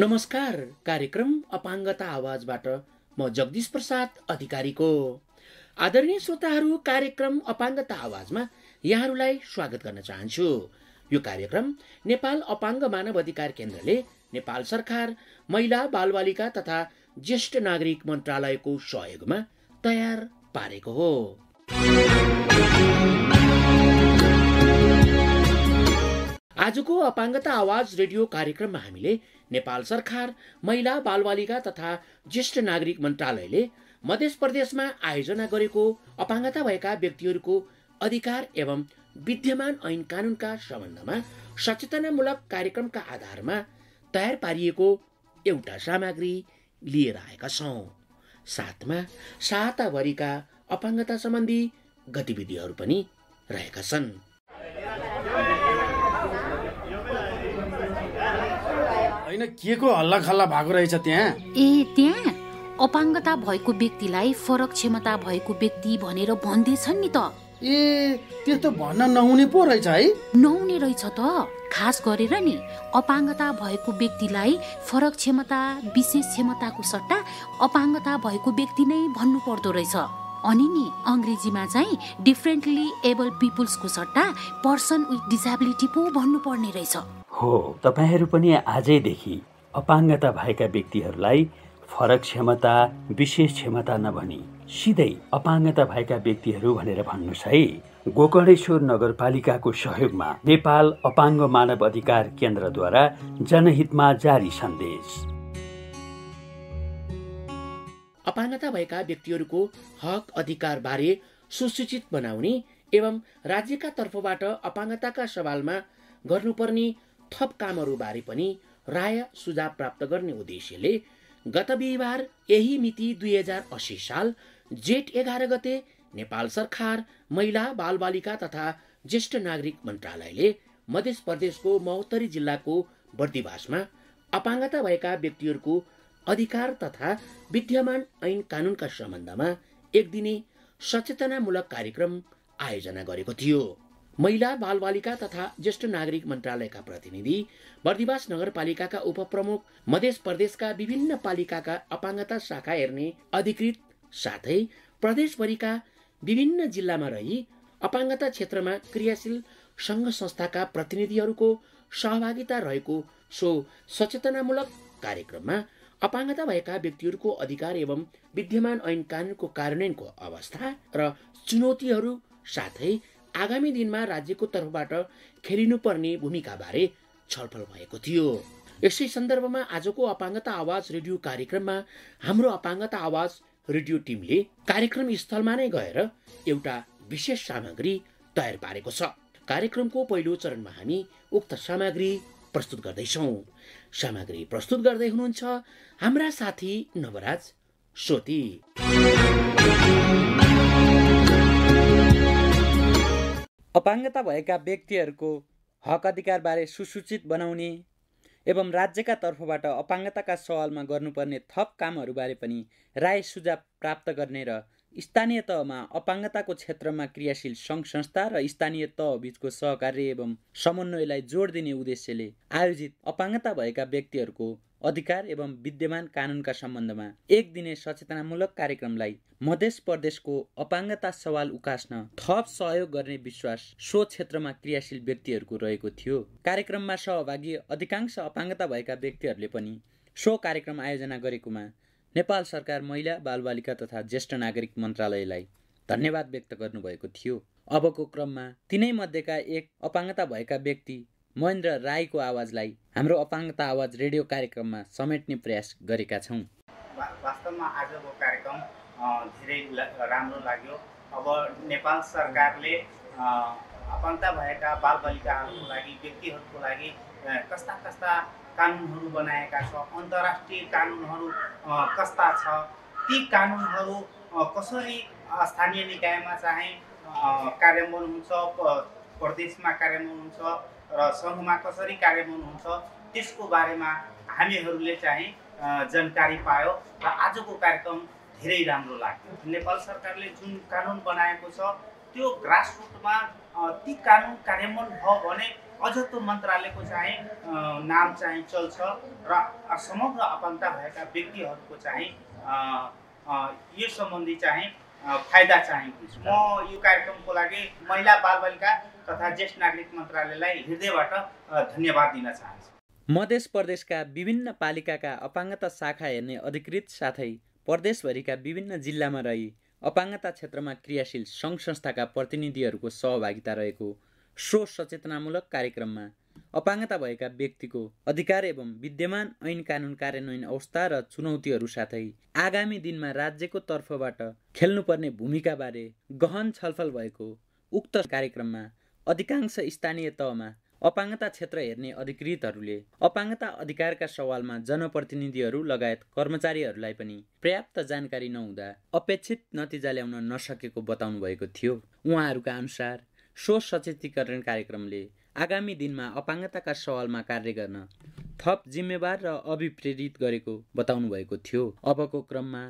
नमस्कार कार्यक्रम अपाङ्गता आवाजबाट म जगदीश प्रसाद अधिकारीको आदरणीय श्रोताहरू कार्यक्रम अपाङ्गता आवाजमा यहाँहरूलाई स्वागत गर्न चाहन्छु यो कार्यक्रम नेपाल अपाङ्ग मानव अधिकार केन्द्रले नेपाल सरकार महिला बालबालिका तथा ज्येष्ठ नागरिक मन्त्रालयको सहयोगमा तयार पारेको हो आजको अपाङ्गता आवाज रेडियो कार्यक्रममा हामीले नेपाल सरकार महिला बालबालिका तथा ज्येष्ठ नागरिक मन्त्रालयले मध्य प्रदेशमा आयोजना गरेको अपाङ्गता भएका व्यक्तिहरूको अधिकार एवं विद्यमान ऐन कानुनका सम्बन्धमा सचेतनामूलक कार्यक्रमका आधारमा तयार पारिएको एउटा सामग्री लिएर आएका छौँ साथमा साताभरिका अपाङ्गता सम्बन्धी गतिविधिहरू पनि रहेका छन् के को हल्ला खल्ला भएको रहेछ त्यहाँ ए त्यहाँ अपाङ्गता भएको व्यक्तिलाई फरक क्षमता भएको व्यक्ति भनेर भन्दैछन् नि त ए त्यस्तो भन्न नहुने पो रहेछ है नहुने रहेछ त खास गरेर नि अपाङ्गता भएको व्यक्तिलाई फरक क्षमता विशेष क्षमताको सट्टा अपाङ्गता भएको व्यक्ति नै भन्नु पर्दो रहेछ अनि नि अङ्ग्रेजीमा चाहिँ डिफ्रेन्टली एबल पिपुल्सको सट्टा पर्सन विथ डिसेबिलिटी पो भन्नुपर्ने रहेछ हो तपाईँहरू पनि आजैदेखि अपाङ्गता भएका व्यक्तिहरूलाई फरक क्षमता विशेष क्षमता नभनी सिधै अपाङ्गता भएका व्यक्तिहरू भनेर भन्नुहोस् है गोकर्णेश्वर नगरपालिकाको सहयोगमा नेपाल अपाङ्ग मानव अधिकार केन्द्रद्वारा जनहितमा जारी सन्देश अपाङ्गता भएका व्यक्तिहरूको हक अधिकार बारे सुसूचित बनाउने एवं राज्यका तर्फबाट अपाङ्गताका सवालमा गर्नुपर्ने थप कामहरूबारे पनि राय सुझाव प्राप्त गर्ने उद्देश्यले गत बिहिबार यही मिति दुई हजार असी साल जेठ एघार गते नेपाल सरकार महिला बालबालिका तथा ज्येष्ठ नागरिक मन्त्रालयले मध्य प्रदेशको महोत्तरी जिल्लाको बर्दिवासमा अपाङ्गता भएका व्यक्तिहरूको अधिकार तथा विद्यमान ऐन कानूनका सम्बन्धमा एक दिने सचेतनामूलक कार्यक्रम आयोजना गरेको थियो महिला बालबालिका तथा ज्येष्ठ नागरिक मन्त्रालयका प्रतिनिधि बर्दिवास नगरपालिकाका उपप्रमुख मधेस प्रदेशका विभिन्न पालिकाका अपाङ्गता शाखा हेर्ने अधिकृत साथै प्रदेशभरिका विभिन्न जिल्लामा रही अपाङ्गता क्षेत्रमा क्रियाशील सङ्घ संस्थाका प्रतिनिधिहरूको सहभागिता रहेको सो सचेतनामूलक कार्यक्रममा अपाङ्गता भएका व्यक्तिहरूको अधिकार एवं विद्यमान ऐन कानुनको कार्यान्वयनको अवस्था र चुनौतीहरू साथै आगामी दिनमा राज्यको तर्फबाट खेलिनुपर्ने बारे छलफल भएको थियो यसै सन्दर्भमा आजको अपाङ्गता आवाज रेडियो कार्यक्रममा हाम्रो अपाङ्गता आवाज रेडियो टिमले कार्यक्रम स्थलमा नै गएर एउटा विशेष सामग्री तयार पारेको छ कार्यक्रमको पहिलो चरणमा हामी उक्त सामग्री प्रस्तुत गर्दैछौ सामग्री प्रस्तुत गर्दै हुनुहुन्छ हाम्रा साथी नवराज सोती अपाङ्गता भएका व्यक्तिहरूको हक अधिकारबारे सुसूचित बनाउने एवं राज्यका तर्फबाट अपाङ्गताका सवालमा गर्नुपर्ने थप कामहरूबारे पनि राय सुझाव प्राप्त गर्ने र स्थानीय तहमा अपाङ्गताको क्षेत्रमा क्रियाशील सङ्घ संस्था र स्थानीय तहबीचको सहकार्य एवं समन्वयलाई जोड दिने उद्देश्यले आयोजित अपाङ्गता भएका व्यक्तिहरूको अधिकार एवं विद्यमान कानुनका सम्बन्धमा एक दिने सचेतनामूलक कार्यक्रमलाई मध्य प्रदेशको अपाङ्गता सवाल उकास्न थप सहयोग गर्ने विश्वास सो क्षेत्रमा क्रियाशील व्यक्तिहरूको रहेको थियो कार्यक्रममा सहभागी अधिकांश अपाङ्गता भएका व्यक्तिहरूले पनि सो कार्यक्रम आयोजना गरेकोमा नेपाल सरकार महिला बालबालिका तथा ज्येष्ठ नागरिक मन्त्रालयलाई धन्यवाद व्यक्त गर्नुभएको थियो अबको क्रममा तिनै मध्येका एक अपाङ्गता भएका व्यक्ति महेन्द्र राईको आवाजलाई हाम्रो अपाङ्गता आवाज रेडियो कार्यक्रममा समेट्ने प्रयास गरेका छौँ वास्तवमा आजको कार्यक्रम धेरै राम्रो लाग्यो अब नेपाल सरकारले अपाङ्गता भएका बालबालिकाहरूको लागि व्यक्तिहरूको लागि कस्ता कस्ता कानुनहरू बनाएका छ अन्तर्राष्ट्रिय कानुनहरू कस्ता छ ती कानुनहरू कसरी स्थानीय निकायमा चाहिँ कार्यान्वयन हुन्छ प्रदेशमा कार्यान्वयन हुन्छ र सङ्घमा कसरी कार्यान्वयन हुन्छ त्यसको बारेमा हामीहरूले चाहिँ जानकारी पायो र आजको कार्यक्रम धेरै राम्रो लाग्यो नेपाल सरकारले जुन कानुन बनाएको छ त्यो ग्रासरुटमा ती कानुन कार्यान्वयन भयो भने अझ त्यो मन्त्रालयको चाहिँ नाम चाहिँ चल्छ र समग्र अपन्ता भएका व्यक्तिहरूको चाहिँ यो सम्बन्धी चाहिँ फाइदा चाहिँ म यो कार्यक्रमको लागि महिला बालबालिका तथा ज्येष्ठ नागरिक मन्त्रालयलाई हृदयबाट धन्यवाद दिन चाहन्छु मध्य प्रदेशका विभिन्न पालिकाका अपाङ्गता शाखा हेर्ने अधिकृत साथै प्रदेशभरिका विभिन्न जिल्लामा रही अपाङ्गता क्षेत्रमा क्रियाशील सङ्घ संस्थाका प्रतिनिधिहरूको सहभागिता रहेको सो सचेतनामूलक कार्यक्रममा अपाङ्गता भएका व्यक्तिको अधिकार एवं विद्यमान ऐन कानुन कार्यान्वयन अवस्था र चुनौतीहरू साथै आगामी दिनमा राज्यको तर्फबाट खेल्नुपर्ने भूमिकाबारे गहन छलफल भएको उक्त कार्यक्रममा अधिकांश स्थानीय तहमा अपाङ्गता क्षेत्र हेर्ने अधिकृतहरूले अपाङ्गता अधिकारका सवालमा जनप्रतिनिधिहरू लगायत कर्मचारीहरूलाई पनि पर्याप्त जानकारी नहुँदा अपेक्षित नतिजा ल्याउन नसकेको बताउनु भएको थियो उहाँहरूका अनुसार सो सचेतीकरण कार्यक्रमले आगामी दिनमा अपाङ्गताका सवालमा कार्य गर्न थप जिम्मेवार र अभिप्रेरित गरेको बताउनु भएको थियो अबको क्रममा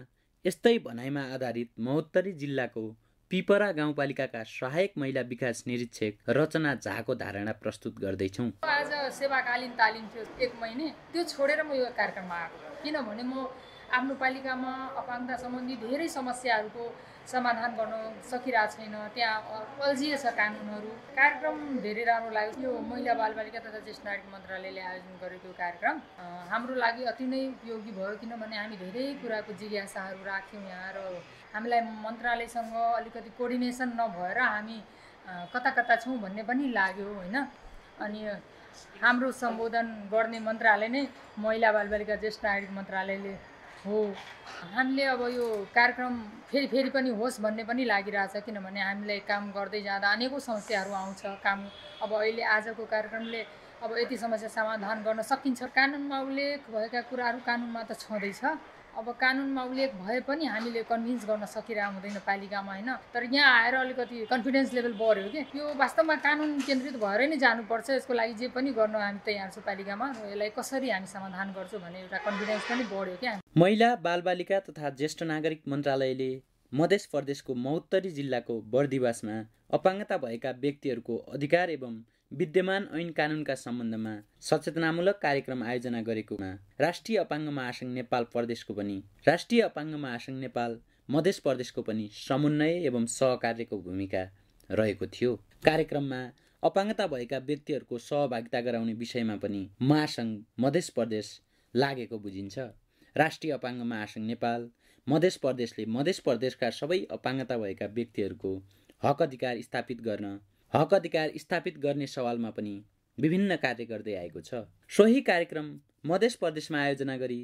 यस्तै भनाइमा आधारित महोत्तरी जिल्लाको पिपरा गाउँपालिकाका सहायक महिला विकास निरीक्षक रचना झाको धारणा प्रस्तुत गर्दैछौँ आज सेवाकालीन तालिम थियो एक महिने त्यो छोडेर म यो कार्यक्रममा आएको किनभने म आफ्नो पालिकामा अपाङ्गता सम्बन्धी धेरै समस्याहरूको समाधान गर्न सकिरहेको छैन त्यहाँ अल्झिए छ कानुनहरू कार्यक्रम धेरै राम्रो लाग्यो यो महिला बालबालिका तथा ज्येष्ठ नागरिक मन्त्रालयले आयोजन गरेको कार्यक्रम हाम्रो लागि अति नै उपयोगी भयो किनभने हामी धेरै कुराको जिज्ञासाहरू राख्यौँ यहाँ र हामीलाई मन्त्रालयसँग अलिकति कोर्डिनेसन नभएर हामी कता कता छौँ भन्ने पनि लाग्यो होइन अनि हाम्रो सम्बोधन गर्ने मन्त्रालय नै महिला बालबालिका ज्येष्ठ नागरिक मन्त्रालयले हो हामीले अब यो कार्यक्रम फेरि फेरि पनि होस् भन्ने पनि लागिरहेछ किनभने हामीलाई काम गर्दै जाँदा अनेकौँ समस्याहरू आउँछ काम अब अहिले आजको कार्यक्रमले अब यति समस्या समाधान गर्न सकिन्छ कानुनमा उल्लेख भएका कुराहरू कानुनमा त छँदैछ अब कानुनमा उल्लेख भए पनि हामीले कन्भिन्स गर्न सकिरहेको हुँदैन पालिकामा होइन तर यहाँ आएर अलिकति कन्फिडेन्स लेभल बढ्यो कि यो वास्तवमा कानुन केन्द्रित भएर नै जानुपर्छ यसको लागि जे पनि गर्न हामी तयार छौँ पालिकामा र यसलाई कसरी हामी समाधान गर्छौँ भन्ने एउटा कन्फिडेन्स पनि बढ्यो क्या महिला बालबालिका तथा ज्येष्ठ नागरिक मन्त्रालयले मधेस प्रदेशको मौत्तरी जिल्लाको बर्दिवासमा अपाङ्गता भएका व्यक्तिहरूको अधिकार एवं विद्यमान ऐन कानुनका सम्बन्धमा सचेतनामूलक कार्यक्रम आयोजना गरेकोमा राष्ट्रिय अपाङ्ग महासङ्घ नेपाल प्रदेशको पनि राष्ट्रिय अपाङ्ग महासङ्घ नेपाल मधेस प्रदेशको पनि समन्वय एवं सहकार्यको भूमिका रहेको थियो कार्यक्रममा अपाङ्गता भएका व्यक्तिहरूको सहभागिता गराउने विषयमा पनि महासङ्घ मधेस प्रदेश लागेको बुझिन्छ राष्ट्रिय अपाङ्ग महासङ्घ नेपाल मधेस प्रदेशले मधेस प्रदेशका सबै अपाङ्गता भएका व्यक्तिहरूको हक अधिकार स्थापित गर्न हक अधिकार स्थापित गर्ने सवालमा पनि विभिन्न कार्य गर्दै आएको छ सोही कार्यक्रम मधेस प्रदेशमा आयोजना गरी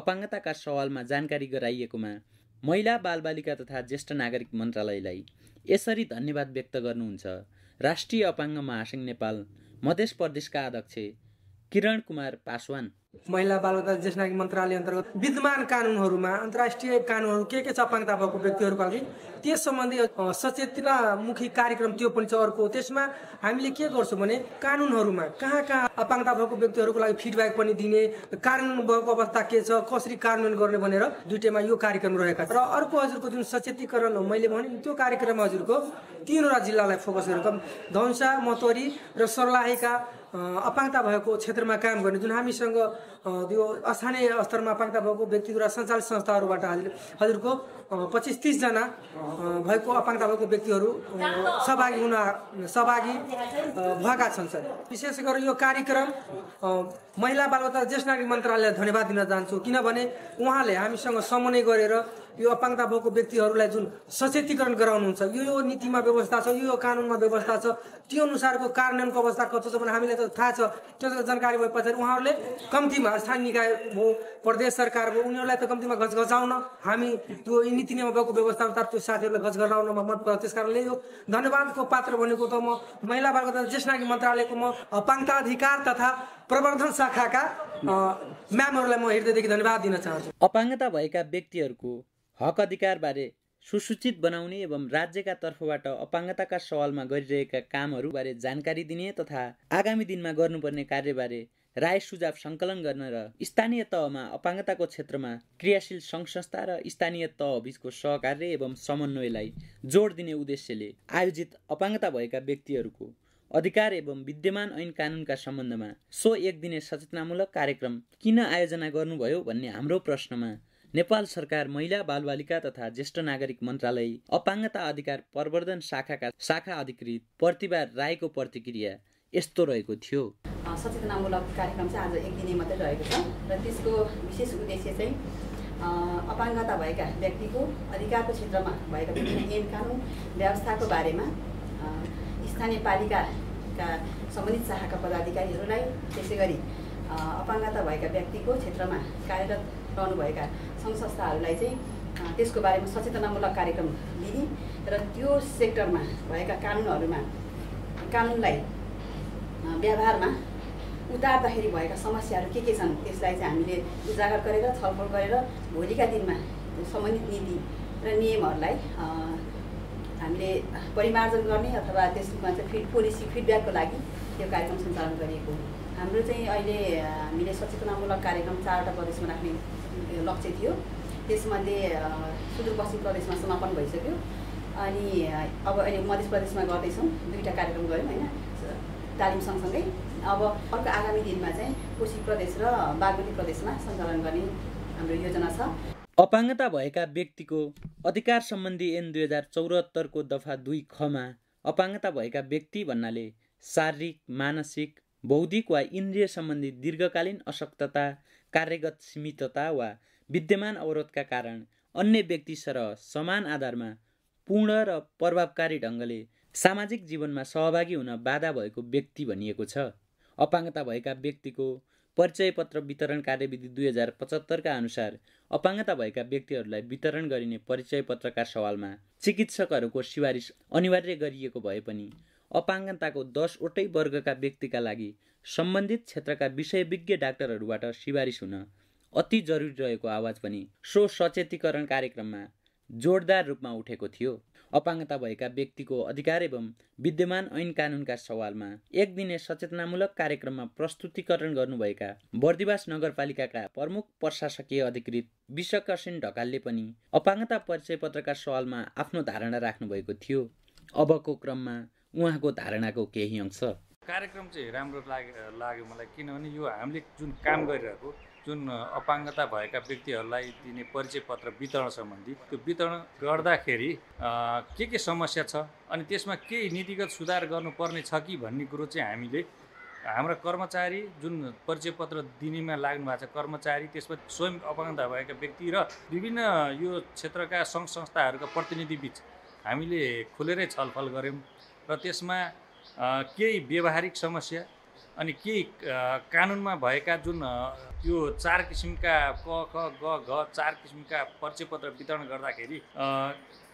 अपाङ्गताका सवालमा जानकारी गराइएकोमा महिला बालबालिका तथा ज्येष्ठ नागरिक मन्त्रालयलाई यसरी धन्यवाद व्यक्त गर्नुहुन्छ राष्ट्रिय अपाङ्ग महासङ्घ नेपाल मधेस प्रदेशका अध्यक्ष किरण कुमार पासवान महिला बाल विकास ज्येष्ठ मन्त्रालय अन्तर्गत विद्यमान कानुनहरूमा अन्तर्राष्ट्रिय कानुनहरू के के छ अपाङ्गता भएको व्यक्तिहरूको लागि त्यस सम्बन्धी सचेतनामुखी कार्यक्रम त्यो पनि छ अर्को त्यसमा हामीले के गर्छौँ भने कानुनहरूमा कहाँ कहाँ अपाङ्गता भएको व्यक्तिहरूको लागि फिडब्याक पनि दिने कानुन भएको अवस्था के छ कसरी कार्यान्वयन गर्ने भनेर दुइटैमा यो कार्यक्रम रहेका र अर्को हजुरको जुन सचेतीकरण मैले भने त्यो कार्यक्रम हजुरको तिनवटा जिल्लालाई फोकस गरेको धनसा मतोरी र सर्लाहीका अपाङ्गता भएको क्षेत्रमा काम गर्ने जुन हामीसँग यो स्थानीय स्तरमा अपाङ्गता भएको व्यक्ति र सञ्चालित संस्थाहरूबाट हजुर हजुरको पच्चिस तिसजना भएको अपाङ्गता भएको व्यक्तिहरू सहभागी हुन सहभागी भएका छन् सर विशेष गरेर यो कार्यक्रम महिला बालबच्चा ज्येष्ठ नागरिक मन्त्रालयलाई धन्यवाद दिन चाहन्छु किनभने उहाँले हामीसँग समन्वय गरेर यो अपाङ्गता भएको व्यक्तिहरूलाई जुन सचेतीकरण गराउनुहुन्छ यो यो नीतिमा व्यवस्था छ यो यो कानुनमा व्यवस्था छ त्यो अनुसारको कार्यान्वयनको अवस्था कस्तो छ भने हामीलाई त थाहा छ त्यो जानकारी भए पछाडि उहाँहरूले कम्तीमा स्थानीय निकाय भयो प्रदेश सरकार भयो उनीहरूलाई त कम्तीमा घच घचाउन हामी त्यो नीति नियम भएको व्यवस्था अनुसार त्यो साथीहरूलाई घच गराउनमा मन पर्छ त्यस कारणले यो धन्यवादको पात्र भनेको त म महिला वर्ग तथा ज्येष्ठ नागरिक मन्त्रालयको म अपाङ्गता अधिकार तथा प्रवर्धन शाखाका म्यामहरूलाई म हृदयदेखि धन्यवाद दिन चाहन्छु अपाङ्गता भएका व्यक्तिहरूको हक अधिकारबारे सुसूचित बनाउने एवं राज्यका तर्फबाट अपाङ्गताका सवालमा गरिरहेका कामहरूबारे जानकारी दिने तथा आगामी दिनमा गर्नुपर्ने कार्यबारे राय सुझाव सङ्कलन गर्न र स्थानीय तहमा अपाङ्गताको क्षेत्रमा क्रियाशील सङ्घ संस्था र स्थानीय तहबीचको सहकार्य एवं समन्वयलाई जोड दिने उद्देश्यले आयोजित अपाङ्गता भएका व्यक्तिहरूको अधिकार एवं विद्यमान ऐन कानुनका सम्बन्धमा सो एक दिने सचेतनामूलक कार्यक्रम किन आयोजना गर्नुभयो भन्ने हाम्रो प्रश्नमा नेपाल सरकार महिला बालबालिका तथा ज्येष्ठ नागरिक मन्त्रालय अपाङ्गता अधिकार प्रवर्धन शाखाका शाखा अधिकृत प्रतिभा राईको प्रतिक्रिया यस्तो रहेको थियो सचेतनामूलक कार्यक्रम चाहिँ आज एक दिने मात्रै रहेको छ र त्यसको विशेष उद्देश्य चाहिँ अपाङ्गता भएका व्यक्तिको अधिकारको क्षेत्रमा भएका विभिन्न ऐन कानुन व्यवस्थाको बारेमा स्थानीय पालिकाका सम्बन्धित शाखाका पदाधिकारीहरूलाई त्यसै गरी अपाङ्गता भएका व्यक्तिको क्षेत्रमा कार्यरत रहनुभएका सङ्घ संस्थाहरूलाई चाहिँ त्यसको बारेमा सचेतनामूलक कार्यक्रम लिने र त्यो सेक्टरमा भएका कानुनहरूमा कानुनलाई व्यवहारमा उतार्दाखेरि भएका समस्याहरू के के छन् त्यसलाई चाहिँ हामीले उजागर गरेर छलफल गरेर भोलिका दिनमा सम्बन्धित नीति र नियमहरूलाई हामीले परिमार्जन गर्ने अथवा त्यसमा चाहिँ फिड पोलिसी फिडब्याकको लागि त्यो कार्यक्रम सञ्चालन गरिएको हाम्रो चाहिँ अहिले हामीले सचेतनामूलक कार्यक्रम चारवटा प्रदेशमा राख्ने लक्ष्य थियो त्यसमध्ये सुदूरपश्चिम प्रदेशमा समापन भइसक्यो अनि अब अहिले मध्य प्रदेशमा गर्दैछौँ दुईवटा कार्यक्रम गऱ्यौँ होइन तालिम सँगसँगै अब अर्को आगामी दिनमा चाहिँ कोशी प्रदेश र बागमती प्रदेशमा सञ्चालन गर्ने हाम्रो योजना छ अपाङ्गता भएका व्यक्तिको अधिकार सम्बन्धी एन दुई हजार चौरात्तरको दफा दुई खमा अपाङ्गता भएका व्यक्ति भन्नाले शारीरिक मानसिक बौद्धिक वा इन्द्रिय सम्बन्धी दीर्घकालीन असक्तता कार्यगत सीमितता वा विद्यमान अवरोधका कारण अन्य व्यक्ति सरह समान आधारमा पूर्ण र प्रभावकारी ढङ्गले सामाजिक जीवनमा सहभागी हुन बाधा भएको व्यक्ति भनिएको छ अपाङ्गता भएका व्यक्तिको परिचय पत्र वितरण कार्यविधि दुई हजार पचहत्तरका अनुसार अपाङ्गता भएका व्यक्तिहरूलाई वितरण गरिने परिचय पत्रका सवालमा चिकित्सकहरूको सिफारिस अनिवार्य गरिएको भए पनि अपाङ्गताको दसवटै वर्गका व्यक्तिका लागि सम्बन्धित क्षेत्रका विषयविज्ञ डाक्टरहरूबाट सिफारिस हुन अति जरुरी रहेको आवाज पनि सो सचेतीकरण कार्यक्रममा जोडदार रूपमा उठेको थियो अपाङ्गता भएका व्यक्तिको अधिकार एवं विद्यमान ऐन कानुनका सवालमा एक दिने सचेतनामूलक कार्यक्रममा प्रस्तुतिकरण गर्नुभएका बर्दिवास नगरपालिकाका प्रमुख प्रशासकीय अधिकृत विश्वकर ढकालले पनि अपाङ्गता परिचय पत्रका सवालमा आफ्नो धारणा राख्नुभएको थियो अबको क्रममा उहाँको धारणाको केही अंश कार्यक्रम चाहिँ राम्रो लाग्यो लाग्यो मलाई किनभने यो हामीले जुन काम गरिरहेको जुन अपाङ्गता भएका व्यक्तिहरूलाई दिने परिचय पत्र वितरण सम्बन्धी त्यो वितरण गर्दाखेरि के के समस्या छ अनि त्यसमा केही नीतिगत सुधार गर्नुपर्ने छ कि भन्ने कुरो चाहिँ हामीले हाम्रा कर्मचारी जुन परिचय पत्र दिनेमा लाग्नु भएको छ कर्मचारी त्यसमा स्वयं अपाङ्गता भएका व्यक्ति र विभिन्न यो क्षेत्रका सङ्घ संस्थाहरूका प्रतिनिधिबिच हामीले खुलेरै छलफल गऱ्यौँ र त्यसमा केही व्यवहारिक समस्या अनि केही कानुनमा भएका जुन यो चार किसिमका क ख ग घ चार किसिमका परिचय पत्र वितरण गर्दाखेरि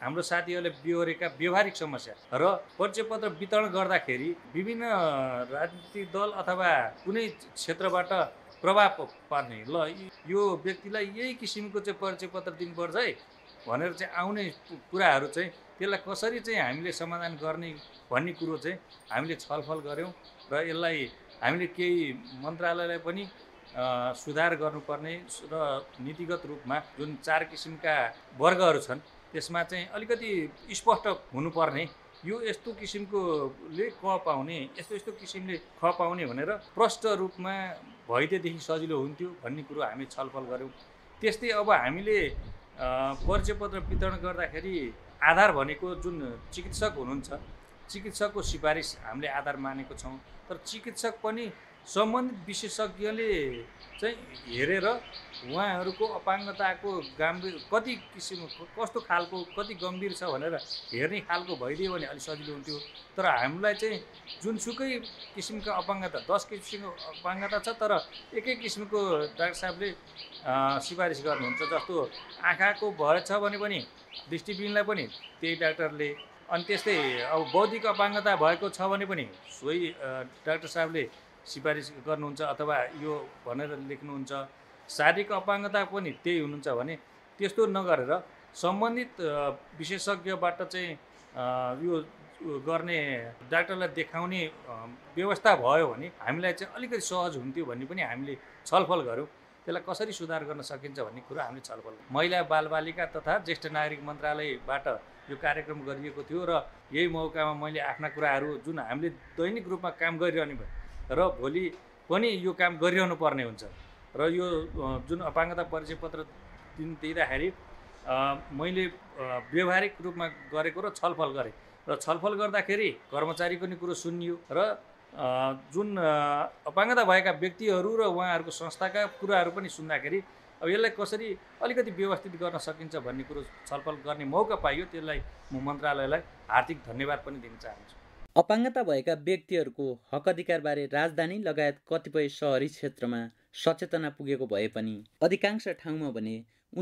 हाम्रो साथीहरूले बिहोरेका व्यवहारिक समस्या र परिचय पत्र वितरण गर्दाखेरि विभिन्न राजनीतिक दल अथवा कुनै क्षेत्रबाट प्रभाव पार्ने ल यो व्यक्तिलाई यही किसिमको चाहिँ परिचय पत्र दिनुपर्छ है भनेर चाहिँ आउने कुराहरू चाहिँ त्यसलाई कसरी चाहिँ हामीले समाधान गर्ने भन्ने कुरो चाहिँ हामीले छलफल गऱ्यौँ र यसलाई हामीले केही मन्त्रालयलाई पनि सुधार गर्नुपर्ने र नीतिगत रूपमा जुन चार किसिमका वर्गहरू छन् त्यसमा चाहिँ अलिकति स्पष्ट हुनुपर्ने यो यस्तो किसिमकोले क पाउने यस्तो यस्तो किसिमले ख पाउने भनेर प्रष्ट रूपमा भइदिएदेखि सजिलो हुन्थ्यो भन्ने कुरो हामी छलफल गऱ्यौँ त्यस्तै अब हामीले परिचय पत्र वितरण गर्दाखेरि आधार भनेको जुन चिकित्सक हुनुहुन्छ चिकित्सकको सिफारिस हामीले आधार मानेको छौँ तर चिकित्सक पनि सम्बन्धित विशेषज्ञले चाहिँ हेरेर उहाँहरूको अपाङ्गताको गम्भीर कति किसिमको कस्तो खालको कति गम्भीर छ भनेर हेर्ने खालको भइदियो भने अलिक सजिलो हुन्थ्यो तर हामीलाई चाहिँ जुनसुकै किसिमको अपाङ्गता दस किसिमको अपाङ्गता छ तर एकै किसिमको डाक्टर साहबले सिफारिस गर्नुहुन्छ जस्तो आँखाको भय छ भने पनि दृष्टिबिनलाई पनि त्यही डाक्टरले अनि त्यस्तै अब बौद्धिक अपाङ्गता भएको छ भने पनि सोही डाक्टर साहबले सिफारिस गर्नुहुन्छ अथवा यो भनेर लेख्नुहुन्छ शारीरिक अपाङ्गता पनि त्यही हुनुहुन्छ भने त्यस्तो नगरेर सम्बन्धित विशेषज्ञबाट चाहिँ यो गर्ने डाक्टरलाई देखाउने व्यवस्था भयो भने हामीलाई चाहिँ अलिकति सहज हुन्थ्यो भन्ने पनि हामीले छलफल गऱ्यौँ त्यसलाई कसरी सुधार गर्न सकिन्छ भन्ने कुरो हामीले छलफल महिला बालबालिका तथा ज्येष्ठ नागरिक मन्त्रालयबाट यो कार्यक्रम गरिएको थियो र यही मौकामा मैले आफ्ना कुराहरू जुन हामीले दैनिक रूपमा काम गरिरहने भयो र भोलि पनि यो काम गरिरहनु पर्ने हुन्छ र यो जुन अपाङ्गता परिचय पत्र दिन दिँदाखेरि मैले व्यवहारिक रूपमा गरेको र छलफल गरेँ र छलफल गर्दाखेरि कर्मचारीको पनि कुरो सुनियो र जुन अपाङ्गता भएका व्यक्तिहरू र उहाँहरूको संस्थाका कुराहरू पनि सुन्दाखेरि अब यसलाई कसरी अलिकति व्यवस्थित गर्न सकिन्छ भन्ने कुरो छलफल गर्ने मौका पाइयो त्यसलाई म मन्त्रालयलाई हार्दिक धन्यवाद पनि दिन चाहन्छु अपाङ्गता भएका व्यक्तिहरूको हक अधिकारबारे राजधानी लगायत कतिपय सहरी क्षेत्रमा सचेतना पुगेको भए पनि अधिकांश ठाउँमा भने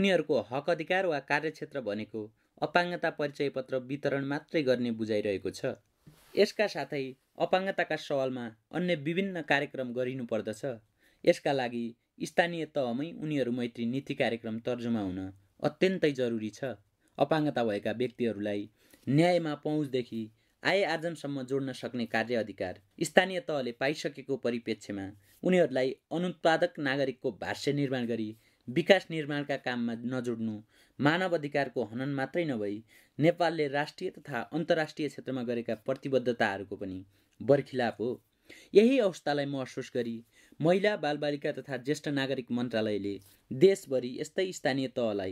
उनीहरूको हक अधिकार वा कार्यक्षेत्र भनेको अपाङ्गता परिचय पत्र वितरण मात्रै गर्ने बुझाइरहेको छ यसका साथै अपाङ्गताका सवालमा अन्य विभिन्न कार्यक्रम गरिनुपर्दछ यसका लागि स्थानीय तहमै उनीहरू मैत्री नीति कार्यक्रम तर्जुमा हुन अत्यन्तै जरुरी छ अपाङ्गता भएका व्यक्तिहरूलाई न्यायमा पहुँचदेखि आय आर्जनसम्म जोड्न सक्ने कार्य अधिकार स्थानीय तहले पाइसकेको परिप्रेक्ष्यमा उनीहरूलाई अनुत्पादक नागरिकको भाष्य निर्माण गरी विकास निर्माणका काममा नजोड्नु मानव अधिकारको हनन मात्रै नभई नेपालले राष्ट्रिय तथा अन्तर्राष्ट्रिय क्षेत्रमा गरेका प्रतिबद्धताहरूको पनि बर्खिलाप हो यही अवस्थालाई महसुस गरी महिला बालबालिका तथा ज्येष्ठ नागरिक मन्त्रालयले देशभरि यस्तै स्थानीय तहलाई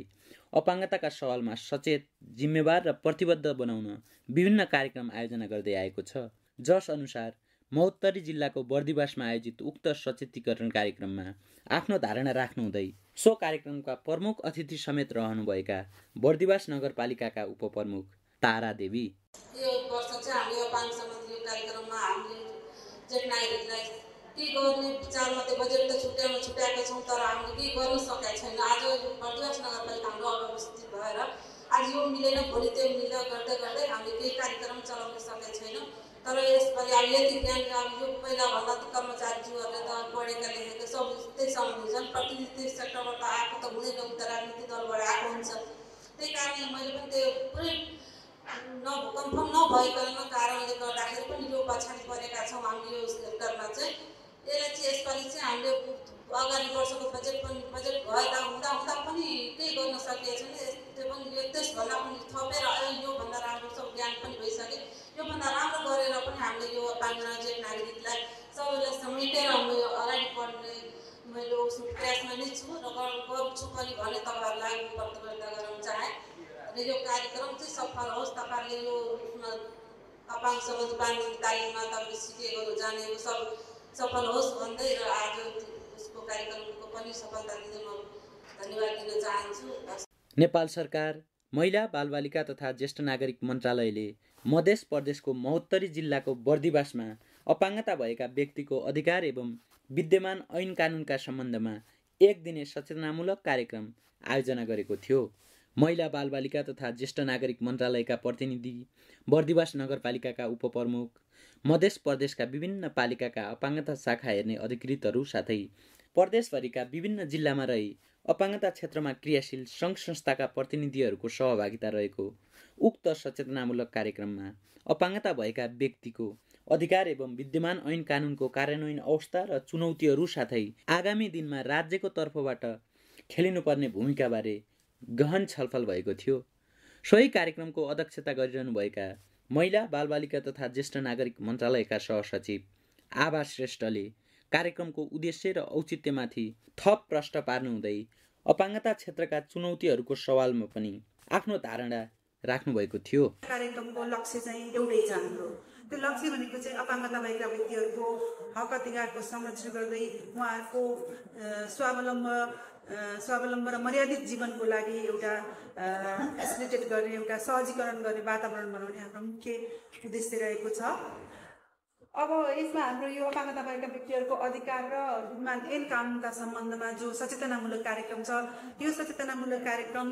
अपाङ्गताका सवालमा सचेत जिम्मेवार र प्रतिबद्ध बनाउन विभिन्न कार्यक्रम आयोजना गर्दै आएको छ जसअनुसार महोत्तरी जिल्लाको बर्दिवासमा आयोजित उक्त सचेतीकरण कार्यक्रममा आफ्नो धारणा राख्नुहुँदै सो कार्यक्रमका प्रमुख अतिथि समेत रहनुभएका बर्दिवास नगरपालिकाका उपप्रमुख तारा देवी यो वर्ष चाहिँ हामी सम्बन्धी कार्यक्रममा हामीले के गर्ने विचारमा त्यो बजेट त छुट्याउनु छुट्याएको छौँ तर हामीले केही गर्न सकेका छैनौँ आज प्रतिवास नगरपालिका हाम्रो अव्यवस्थित भएर आज यो मिलेन भोलि त्यो मिल्दा गर्दै गर्दै हामीले केही कार्यक्रम चलाउन सकेका छैनौँ तर यसपालि अब यति ज्ञान अब यो पहिलाभन्दा त कर्मचारीज्यूहरूले त पढेका लेखेका सब त्यही सम्बन्धी प्रतिनिधि सेक्टरबाट आएको त हुँदैन उता राजनीति दलबाट आएको हुन्छ त्यही कारणले मैले पनि त्यो पुरै न कन्फर्म नभएको कारणले गर्दाखेरि पनि यो पछाडि परेका छौँ हामी यो सेक्टरमा चाहिँ त्यसलाई चाहिँ यसपालि चाहिँ हामीले अगाडि वर्षको बजेट पनि बजेट भएता हुँदा हुँदा पनि केही गर्न सकिएको छैन त्यो पनि यो त्यसभन्दा पनि थपेर योभन्दा राम्रो सब ज्ञान पनि भइसक्यो योभन्दा राम्रो गरेर पनि हामीले यो पाँचजना चाहिँ नागरिकलाई सबैलाई समेटेर उयो अगाडि बढ्ने मैले प्रयासमा नै छु र गर्छु पनि भने तपाईँहरूलाई व्यक्त गराउन चाहे र यो कार्यक्रम चाहिँ सफल होस् तपाईँहरूले यो तपाईँसँग पाँच तालिममा तपाईँले सिकेको जानेको सब सफल होस् भन्दै र आज उसको कार्यक्रमको पनि सफलता दिँदै म धन्यवाद दिन चाहन्छु नेपाल सरकार महिला बालबालिका तथा ज्येष्ठ नागरिक मन्त्रालयले मधेस प्रदेशको महोत्तरी जिल्लाको बर्दिवासमा अपाङ्गता भएका व्यक्तिको अधिकार एवं विद्यमान ऐन कानुनका सम्बन्धमा एक दिने सचेतनामूलक कार्यक्रम आयोजना गरेको थियो महिला बालबालिका तथा ज्येष्ठ नागरिक मन्त्रालयका प्रतिनिधि बर्दिवास नगरपालिकाका उपप्रमुख मध्य प्रदेशका विभिन्न पालिकाका अपाङ्गता शाखा हेर्ने अधिकृतहरू साथै प्रदेशभरिका विभिन्न जिल्लामा रही अपाङ्गता क्षेत्रमा क्रियाशील सङ्घ संस्थाका प्रतिनिधिहरूको सहभागिता रहेको उक्त सचेतनामूलक कार्यक्रममा अपाङ्गता भएका व्यक्तिको अधिकार एवं विद्यमान ऐन कानुनको कार्यान्वयन अवस्था र चुनौतीहरू साथै आगामी दिनमा राज्यको तर्फबाट खेलिनुपर्ने भूमिकाबारे गहन छलफल भएको थियो सोही कार्यक्रमको अध्यक्षता गरिरहनुभएका महिला बालबालिका तथा ज्येष्ठ नागरिक मन्त्रालयका सहसचिव आभा श्रेष्ठले कार्यक्रमको उद्देश्य र औचित्यमाथि थप प्रश्न पार्नुहुँदै अपाङ्गता क्षेत्रका चुनौतीहरूको सवालमा पनि आफ्नो धारणा राख्नुभएको थियो कार्यक्रमको लक्ष्य चाहिँ एउटै छ हाम्रो त्यो लक्ष्य भनेको चाहिँ अपाङ्गता भएका व्यक्तिहरूको हक अधिकारको संरक्षण गर्दै उहाँहरूको स्वावलम्ब स्वावलम्बन र मर्यादित जीवनको लागि एउटा फेसिलिटेट गर्ने एउटा सहजीकरण गर्ने वातावरण बनाउने हाम्रो मुख्य उद्देश्य रहेको छ अब यसमा हाम्रो यो अपाङ्गता भएका व्यक्तिहरूको अधिकार र मान एन कानुनका सम्बन्धमा जो सचेतनामूलक कार्यक्रम छ यो सचेतनामूलक कार्यक्रम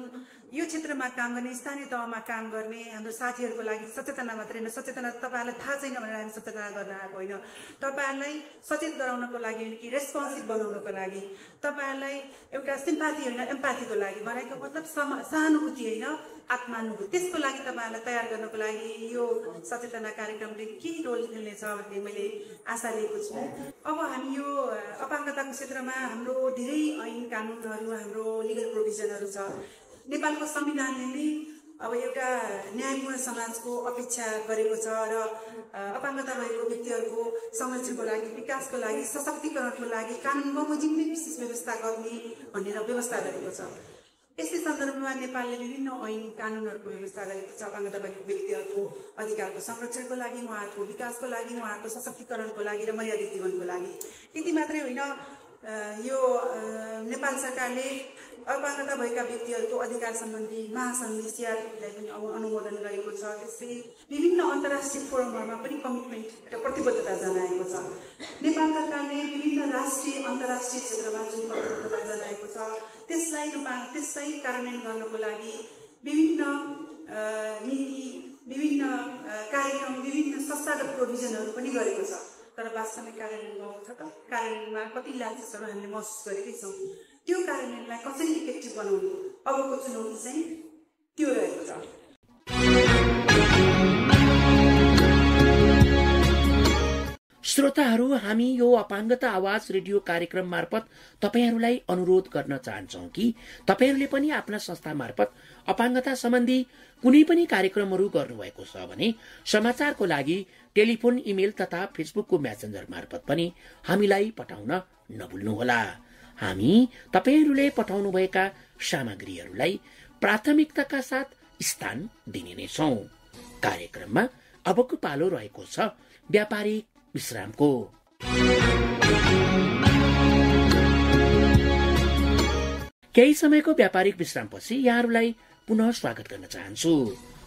यो क्षेत्रमा काम गर्ने स्थानीय तहमा काम गर्ने हाम्रो साथीहरूको लागि सचेतना मात्रै होइन सचेतना तपाईँहरूलाई थाहा छैन भनेर हामी सचेतना गर्न आएको होइन तपाईँहरूलाई सचेत गराउनको लागि होइन कि रेस्पोन्सिभ बनाउनको लागि तपाईँहरूलाई एउटा सिम्पाथी होइन एम्पाथीको लागि भनेको मतलब समा सहानुभूति होइन आत्मानुभूति त्यसको लागि तपाईँहरूलाई तयार गर्नको लागि यो सचेतना कार्यक्रमले के रोल खेल्नेछ भन्ने मैले आशा लिएको छु अब हामी यो अपाङ्गताको क्षेत्रमा हाम्रो धेरै ऐन कानुनहरू हाम्रो लिगल प्रोभिजनहरू छ नेपालको संविधानले नै अब एउटा न्यायपूर्ण समाजको अपेक्षा गरेको छ र अपाङ्गता भएको व्यक्तिहरूको संरक्षणको लागि विकासको लागि सशक्तिकरणको लागि कानुन बमोजिमले विशेष व्यवस्था गर्ने भनेर व्यवस्था गरेको छ यस्तै सन्दर्भमा नेपालले विभिन्न ऐन कानुनहरूको व्यवस्था गरेको छ अपाङ्गता भएको व्यक्तिहरूको अधिकारको संरक्षणको लागि उहाँहरूको विकासको लागि उहाँहरूको सशक्तिकरणको लागि र मर्यादित जीवनको लागि यति मात्रै होइन यो नेपाल सरकारले अपाङ्गता भएका व्यक्तिहरूको अधिकार सम्बन्धी महासन्धि सिआरपीलाई पनि अनुमोदन गरेको छ त्यसै विभिन्न अन्तर्राष्ट्रिय फोरमहरूमा पनि कमिटमेन्ट एउटा प्रतिबद्धता जनाएको छ नेपाल सरकारले विभिन्न राष्ट्रिय अन्तर्राष्ट्रिय क्षेत्रमा जुन प्रतिबद्धता जनाएको छ त्यसलाई रूपमा त्यसलाई कार्यान्वयन गर्नको लागि विभिन्न नीति विभिन्न कार्यक्रम विभिन्न संस्थागत प्रोभिजनहरू पनि गरेको छ तर वास्तवमा कार्यान्वयनमा आउँछ त कार्यान्वयनमा कति सर हामीले महसुस गरेकै छौँ त्यो कार्यान्वयनलाई कसरी इफेक्टिभ बनाउनु अबको चुनौती चाहिँ त्यो रहेको छ श्रोताहरू हामी यो अपाङ्गता आवाज रेडियो कार्यक्रम मार्फत तपाईँहरूलाई अनुरोध गर्न चाहन्छौ कि तपाईँहरूले पनि आफ्ना संस्था मार्फत अपाङ्गता सम्बन्धी कुनै पनि कार्यक्रमहरू गर्नुभएको छ भने समाचारको लागि टेलिफोन इमेल तथा फेसबुकको म्यासेन्जर मार्फत पनि हामीलाई पठाउन नभुल्नुहोला हामी तपाईँहरूले पठाउनुभएका सामग्रीहरूलाई प्राथमिकताका साथ स्थान दिने नै छौ कार्यक्रममा अबको पालो रहेको छ व्यापारिक विश्रामको केही समयको व्यापारिक विश्रामपछि यहाँहरूलाई पुनः स्वागत गर्न चाहन्छु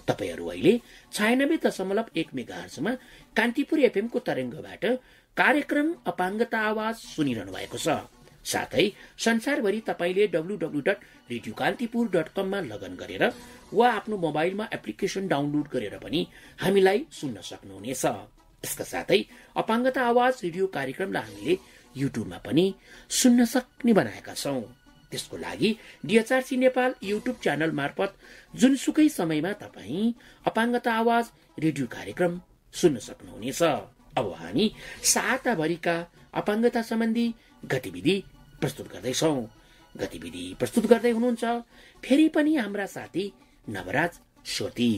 तपाईँहरू अहिले छयानब्बे दशमलव एक मेगाहरूसम्म कान्तिपुर एफएमको तरङ्गबाट कार्यक्रम अपाङ्गता आवाज सुनिरहनु भएको छ साथै संसारभरि तपाईँले W W dot radio Kantipur dot कममा लगन गरेर वा आफ्नो मोबाइलमा एप्लिकेशन डाउनलोड गरेर पनि हामीलाई सुन्न सक्नुहुनेछ यसका साथै अपाङ्गता आवाज रेडियो कार्यक्रमलाई हामीले युट्युबमा पनि सुन्न सक्ने बनाएका छौं त्यसको लागि डिएचआरसी नेपाल युट्युब च्यानल मार्फत जुनसुकै समयमा तपाईँ अपाङ्गता आवाज रेडियो कार्यक्रम सुन्न सक्नुहुनेछ अब हामी साताभरिका अपाङ्गता सम्बन्धी गतिविधि प्रस्तुत गर्दैछौ गतिविधि प्रस्तुत गर्दै हुनुहुन्छ फेरि पनि हाम्रा साथी नवराज श्रोती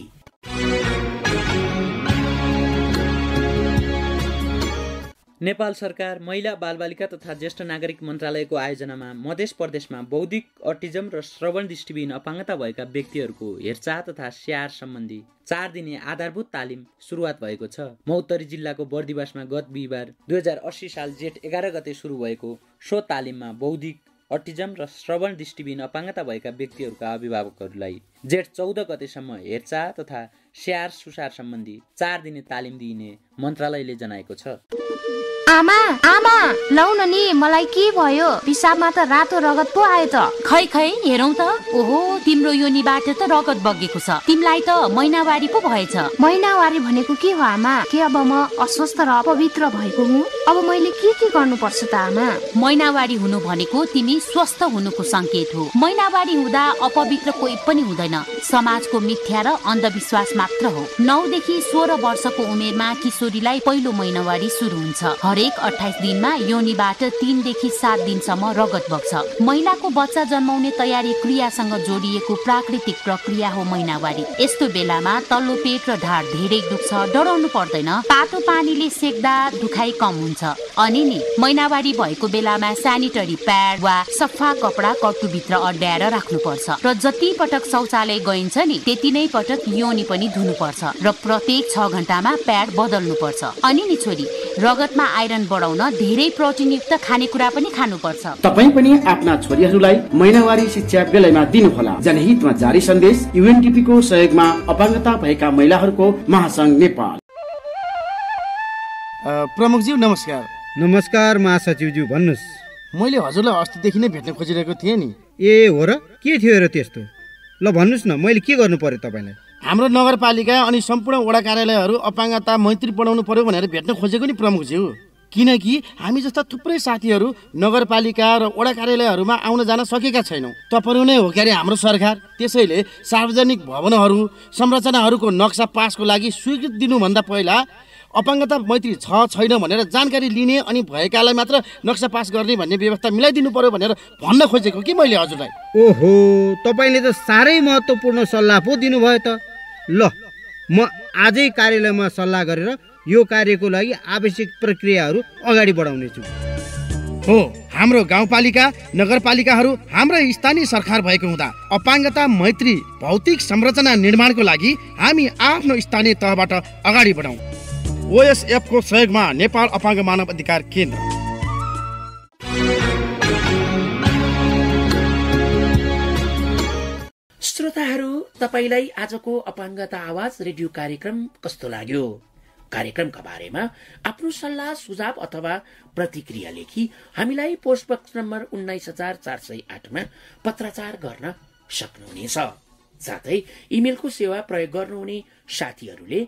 नेपाल सरकार महिला बालबालिका तथा ज्येष्ठ नागरिक मन्त्रालयको आयोजनामा मधेस प्रदेशमा बौद्धिक अटिजम र श्रवण दृष्टिबिन अपाङ्गता भएका व्यक्तिहरूको हेरचाह तथा स्याहार सम्बन्धी चार दिने आधारभूत तालिम सुरुवात भएको छ मौतरी जिल्लाको बर्दिवासमा गत बिहिबार दुई हजार अस्सी साल जेठ एघार गते सुरु भएको सो तालिममा बौद्धिक अटिजम र श्रवण दृष्टिबिन अपाङ्गता भएका व्यक्तिहरूका अभिभावकहरूलाई जेठ चौध गतेसम्म हेरचाह तथा स्याहार सुसार सम्बन्धी चार दिने तालिम दिइने मन्त्रालयले जनाएको छ आमा आमा लौ न नि मलाई के भयो पिसाबमा त रातो रगत पो आयो त खै खै हेरौँ त ओहो तिम्रो योनिबाट त रगत बगेको छ तिमीलाई त महिनावारी पो भएछ महिनावारी भनेको के हो आमा के अब म अस्वस्थ र अपवित्र भएको हुँ अब मैले के के गर्नुपर्छ त आमा महिनावारी हुनु भनेको तिमी स्वस्थ हुनुको संकेत हो महिनावारी हुँदा अपवित्र कोही पनि हुँदैन समाजको मिथ्या र अन्धविश्वास मात्र हो नौदेखि सोह्र वर्षको उमेरमा किशोरीलाई पहिलो महिनावारी सुरु हुन्छ हरेक हरेक अठाइस दिनमा योनीबाट तिनदेखि सात दिनसम्म रगत बग्छ महिलाको बच्चा जन्माउने तयारी क्रियासँग जोडिएको प्राकृतिक प्रक्रिया हो महिनावारी यस्तो बेलामा तल्लो पेट र ढाड धेरै दुख्छ डराउनु पर्दैन तातो पानीले सेक्दा दुखाइ कम हुन्छ अनि नि महिनावारी भएको बेलामा सेनिटरी प्याड वा सफा कपडा कटुभित्र अड्याएर राख्नुपर्छ र जति पटक शौचालय गइन्छ नि त्यति नै पटक योनी पनि धुनुपर्छ र प्रत्येक छ घन्टामा प्याड पर्छ अनि नि छोरी रगतमा आइरन बढाउन धेरै प्रोटिनयुक्त खानेकुरा पनि खानुपर्छ तपाईँ पनि आफ्ना छोरीहरूलाई महिनावारी शिक्षा बेलैमा दिनुहोला जनहितमा जारी सन्देश युएनडिपीको सहयोगमा अपाङ्गता भएका महिलाहरूको महासङ्घ नेपाल प्रमुखज्यू नमस्कार नमस्कार महासचिवज्यू भन्नुहोस् मैले हजुरलाई अस्तिदेखि नै भेट्न खोजिरहेको थिएँ नि ए हो र के थियो र त्यस्तो ल भन्नुहोस् न मैले के गर्नु पर्यो तपाईँलाई हाम्रो नगरपालिका अनि सम्पूर्ण वडा कार्यालयहरू अपाङ्गता मैत्री बढाउनु पर्यो भनेर भेट्न खोजेको नि प्रमुखज्यू किनकि हामी जस्ता थुप्रै साथीहरू नगरपालिका र वडा कार्यालयहरूमा आउन जान सकेका छैनौँ तपाईँहरू नै हो के अरे हाम्रो सरकार त्यसैले सार्वजनिक भवनहरू संरचनाहरूको नक्सा पासको लागि स्वीकृत दिनुभन्दा पहिला अपाङ्गता मैत्री छ छैन भनेर जानकारी लिने अनि भएकालाई मात्र नक्सा पास गर्ने भन्ने व्यवस्था मिलाइदिनु पर्यो भनेर भन्न खोजेको कि मैले हजुरलाई ओहो तपाईँले त साह्रै महत्त्वपूर्ण सल्लाह पो दिनुभयो त ल म आजै कार्यालयमा सल्लाह गरेर यो कार्यको लागि आवश्यक प्रक्रियाहरू अगाडि बढाउनेछु हो हाम्रो गाउँपालिका नगरपालिकाहरू हाम्रो स्थानीय सरकार भएको हुँदा अपाङ्गता मैत्री भौतिक संरचना निर्माणको लागि हामी आफ्नो स्थानीय तहबाट अगाडि बढाउँ ओएसएफको सहयोगमा नेपाल अपाङ्ग मानव अधिकार केन्द्र श्रोताहरू तपाईँलाई आजको अपाङ्गता आवाज रेडियो कार्यक्रम कस्तो लाग्यो कार्यक्रमका बारेमा आफ्नो सल्लाह सुझाव अथवा प्रतिक्रिया लेखी हामीलाई पोस्ट बक्स नम्बर उन्नाइस हजार चार सय आठमा पत्राचार गर्न सक्नुहुनेछ साथै इमेलको सेवा प्रयोग गर्नुहुने साथीहरूले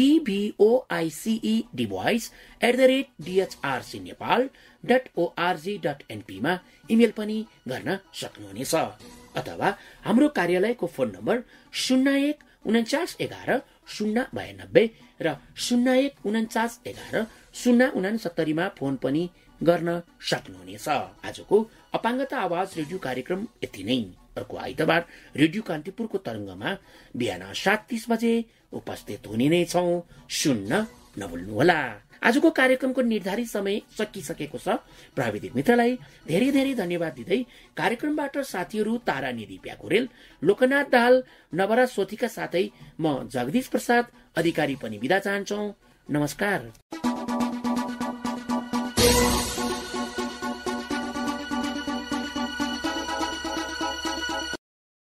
D V O I C E dvoice at the rate D H R C Nepal dot O R G dot एनपीमा इमेल पनि गर्न सक्नुहुनेछ अथवा हाम्रो कार्यालयको फोन नम्बर शून्य एक उन्चास एघार शून्य बयानब्बे र शून्य एक उन्चास एघार शून्य उनासत्तरीमा फोन पनि गर्न सक्नुहुनेछ आजको अपाङ्गता आवाज रेडियो कार्यक्रम यति नै अर्को आइतबार रेडियो कान्तिपुरको तरङ्गमा बिहान सात तिस बजे उपस्थित हुने नै छौ सुन्न नभुल्नुहोला आजको कार्यक्रमको निर्धारित समय सकिसकेको छ प्राविधिक मित्रलाई धेरै धेरै धन्यवाद दिँदै कार्यक्रमबाट साथीहरू तारा निधि प्याकुरेल लोकनाथ दाल, नवरा सोथीका साथै म जगदीश प्रसाद अधिकारी पनि विदा चाहन्छौ नमस्कार